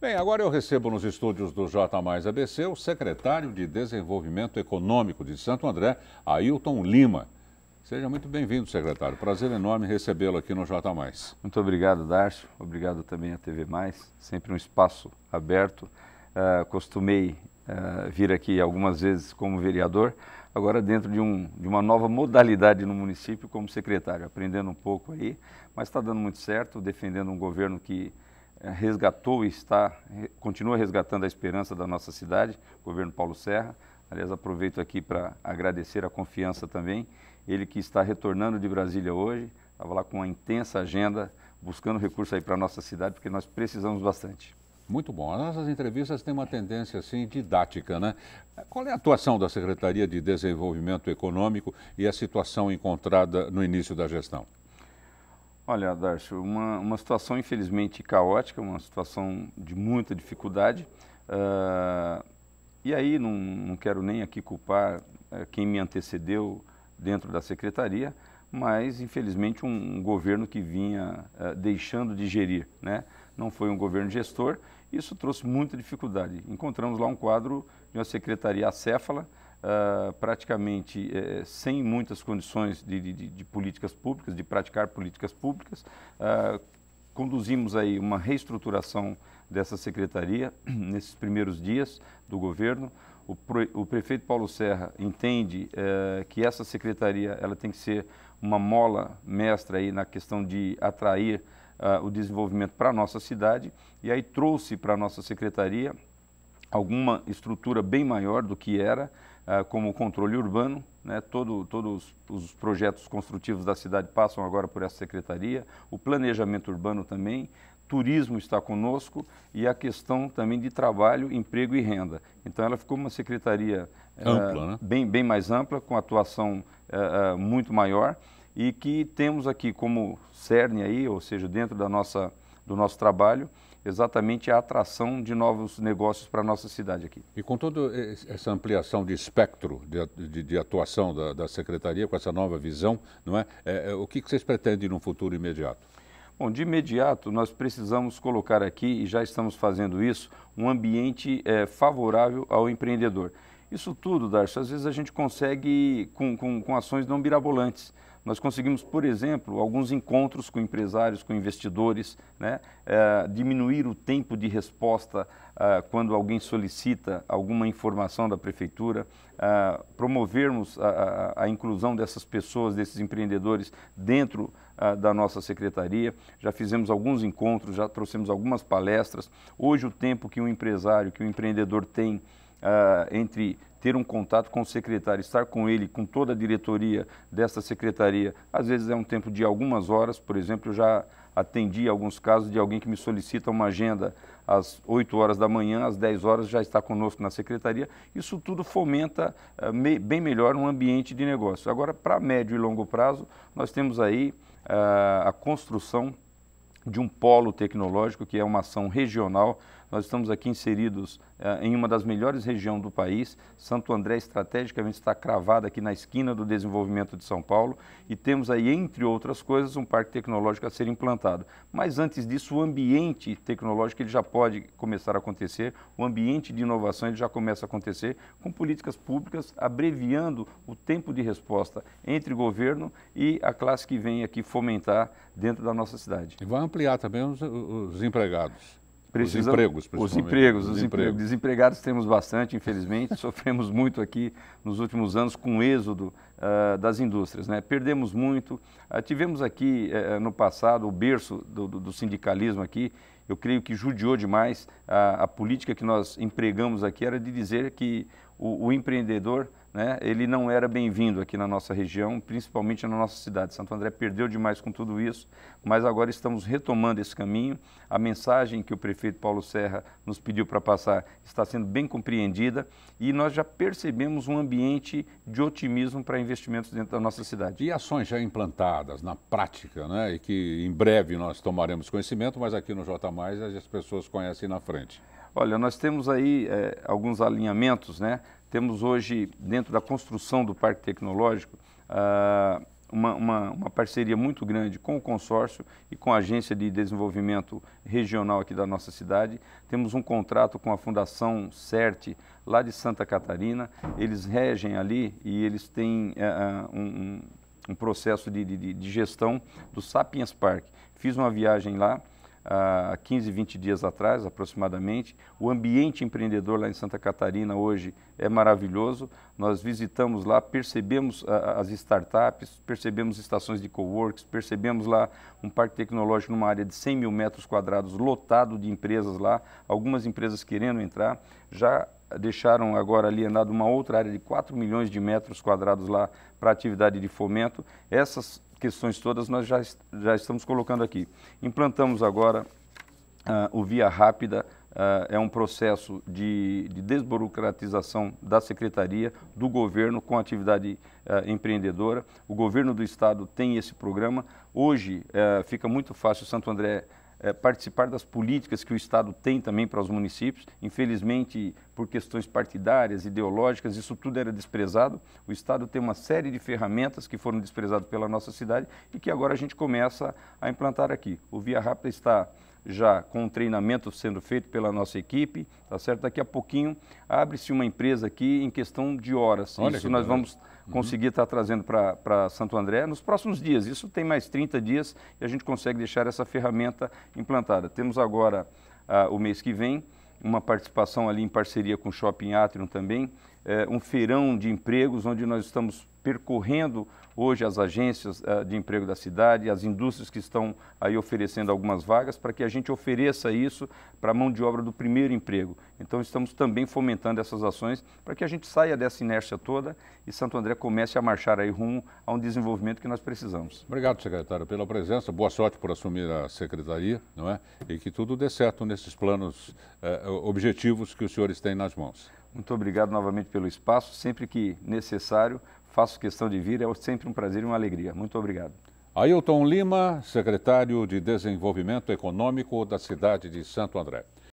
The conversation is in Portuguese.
Bem, agora eu recebo nos estúdios do J Mais ABC o secretário de Desenvolvimento Econômico de Santo André, Ailton Lima. Seja muito bem-vindo, secretário. Prazer enorme recebê-lo aqui no J Mais. Muito obrigado, Darcio. Obrigado também à TV Mais. Sempre um espaço aberto. Uh, costumei uh, vir aqui algumas vezes como vereador, agora dentro de, um, de uma nova modalidade no município como secretário, aprendendo um pouco aí, mas está dando muito certo, defendendo um governo que eh, resgatou e está, continua resgatando a esperança da nossa cidade, o governo Paulo Serra. Aliás, aproveito aqui para agradecer a confiança também. Ele que está retornando de Brasília hoje, estava lá com uma intensa agenda, buscando recursos aí para a nossa cidade, porque nós precisamos bastante. Muito bom. As nossas entrevistas têm uma tendência assim didática, né? Qual é a atuação da Secretaria de Desenvolvimento Econômico e a situação encontrada no início da gestão? Olha, Darcio, uma, uma situação infelizmente caótica, uma situação de muita dificuldade. Uh, e aí não, não quero nem aqui culpar uh, quem me antecedeu dentro da secretaria, mas infelizmente um, um governo que vinha uh, deixando de gerir, né? não foi um governo gestor, isso trouxe muita dificuldade. Encontramos lá um quadro de uma secretaria acéfala, uh, praticamente uh, sem muitas condições de, de, de, políticas públicas, de praticar políticas públicas. Uh, conduzimos aí uma reestruturação dessa secretaria nesses primeiros dias do governo. O, pre, o prefeito Paulo Serra entende eh, que essa secretaria ela tem que ser uma mola mestra aí na questão de atrair ah, o desenvolvimento para a nossa cidade e aí trouxe para a nossa secretaria alguma estrutura bem maior do que era, ah, como o controle urbano. Né? Todo, todos os projetos construtivos da cidade passam agora por essa secretaria, o planejamento urbano também, turismo está conosco e a questão também de trabalho, emprego e renda. Então ela ficou uma secretaria ah, ampla, né? bem, bem mais ampla, com atuação ah, muito maior e que temos aqui como cerne aí, ou seja, dentro da nossa, do nosso trabalho, exatamente a atração de novos negócios para a nossa cidade aqui. E com toda essa ampliação de espectro de, de, de atuação da, da, Secretaria, com essa nova visão, não é? é, é o que, vocês pretendem no futuro imediato? Bom, de imediato nós precisamos colocar aqui, e já estamos fazendo isso, um ambiente é, favorável ao empreendedor. Isso tudo, Darcio, às vezes a gente consegue com, com, com ações não mirabolantes. Nós conseguimos, por exemplo, alguns encontros com empresários, com investidores, né? é, diminuir o tempo de resposta ah, quando alguém solicita alguma informação da prefeitura, ah, promovermos a, a, a, inclusão dessas pessoas, desses empreendedores, dentro ah, da nossa secretaria. Já fizemos alguns encontros, já trouxemos algumas palestras. Hoje, o tempo que um empresário, que um empreendedor tem uh, entre ter um contato com o secretário, estar com ele, com toda a diretoria dessa secretaria, às vezes é um tempo de algumas horas, por exemplo, eu já atendi alguns casos de alguém que me solicita uma agenda às 8 horas da manhã, às 10 horas já está conosco na secretaria. Isso tudo fomenta uh, me, bem melhor um ambiente de negócio. Agora, para médio e longo prazo, nós temos aí uh, a construção de um polo tecnológico, que é uma ação regional nós estamos aqui inseridos uh, em uma das melhores regiões do país. Santo André, estrategicamente, está cravado aqui na esquina do desenvolvimento de São Paulo e temos aí, entre outras coisas, um parque tecnológico a ser implantado. Mas antes disso, o ambiente tecnológico ele já pode começar a acontecer, o ambiente de inovação ele já começa a acontecer com políticas públicas abreviando o tempo de resposta entre governo e a classe que vem aqui fomentar dentro da nossa cidade. E vai ampliar também os, os empregados os empregos, Os empregos, os empregos. Desempregados temos bastante, infelizmente. Sofremos muito aqui nos últimos anos com o êxodo uh, das indústrias. Né? Perdemos muito. Uh, tivemos aqui uh, no passado o berço do, do, do sindicalismo aqui eu creio que judiou demais a, a política que nós empregamos aqui, era de dizer que o, o empreendedor, né, ele não era bem-vindo aqui na nossa região, principalmente na nossa cidade. Santo André perdeu demais com tudo isso, mas agora estamos retomando esse caminho. A mensagem que o prefeito Paulo Serra nos pediu para passar está sendo bem compreendida e nós já percebemos um ambiente de otimismo para investimentos dentro da nossa cidade. E ações já implantadas na prática, né, e que em breve nós tomaremos conhecimento, mas aqui no JMA mais as pessoas conhecem na frente? Olha, nós temos aí é, alguns alinhamentos, né? Temos hoje, dentro da construção do Parque Tecnológico, ah, uma, uma, uma, parceria muito grande com o consórcio e com a Agência de Desenvolvimento Regional aqui da nossa cidade. Temos um contrato com a Fundação CERT, lá de Santa Catarina. Eles regem ali e eles têm é, é, um, um, processo de, de, de gestão do Sapiens Park. Fiz uma viagem lá há 15, 20 dias atrás, aproximadamente. O ambiente empreendedor lá em Santa Catarina hoje é maravilhoso. Nós visitamos lá, percebemos ah, ah, as startups, percebemos estações de coworks, percebemos lá um parque tecnológico numa área de 100 mil metros quadrados, lotado de empresas lá, algumas empresas querendo entrar. Já deixaram agora ali andado uma outra área de 4 milhões de metros quadrados lá para atividade de fomento. Essas questões todas nós já, já estamos colocando aqui. Implantamos agora uh, o Via Rápida, uh, é um processo de, de, desburocratização da Secretaria, do governo com atividade uh, empreendedora. O governo do Estado tem esse programa. Hoje eh, fica muito fácil Santo André eh, participar das políticas que o Estado tem também para os municípios. Infelizmente, por questões partidárias, ideológicas, isso tudo era desprezado. O Estado tem uma série de ferramentas que foram desprezadas pela nossa cidade e que agora a gente começa a implantar aqui. O Via Rápida está já com um treinamento sendo feito pela nossa equipe, tá certo? Daqui a pouquinho abre-se uma empresa aqui em questão de horas. Olha isso nós vamos uhum. conseguir estar uhum. tá trazendo para Santo André nos próximos dias. Isso tem mais 30 dias e a gente consegue deixar essa ferramenta implantada. Temos agora ah, o mês que vem uma participação ali em parceria com o Shopping Atrium também, é, um feirão de empregos, onde nós estamos percorrendo hoje as agências é, de emprego da cidade, as indústrias que estão aí oferecendo algumas vagas, para que a gente ofereça isso para a mão de obra do primeiro emprego. Então, estamos também fomentando essas ações para que a gente saia dessa inércia toda e Santo André comece a marchar aí rumo a um desenvolvimento que nós precisamos. Obrigado, secretário, pela presença. Boa sorte por assumir a secretaria, não é? E que tudo dê certo nesses planos eh, objetivos que os senhores têm nas mãos. Muito obrigado novamente pelo espaço. Sempre que necessário, faço questão de vir. É sempre um prazer e uma alegria. Muito obrigado. Ailton Lima, secretário de Desenvolvimento Econômico da cidade de Santo André.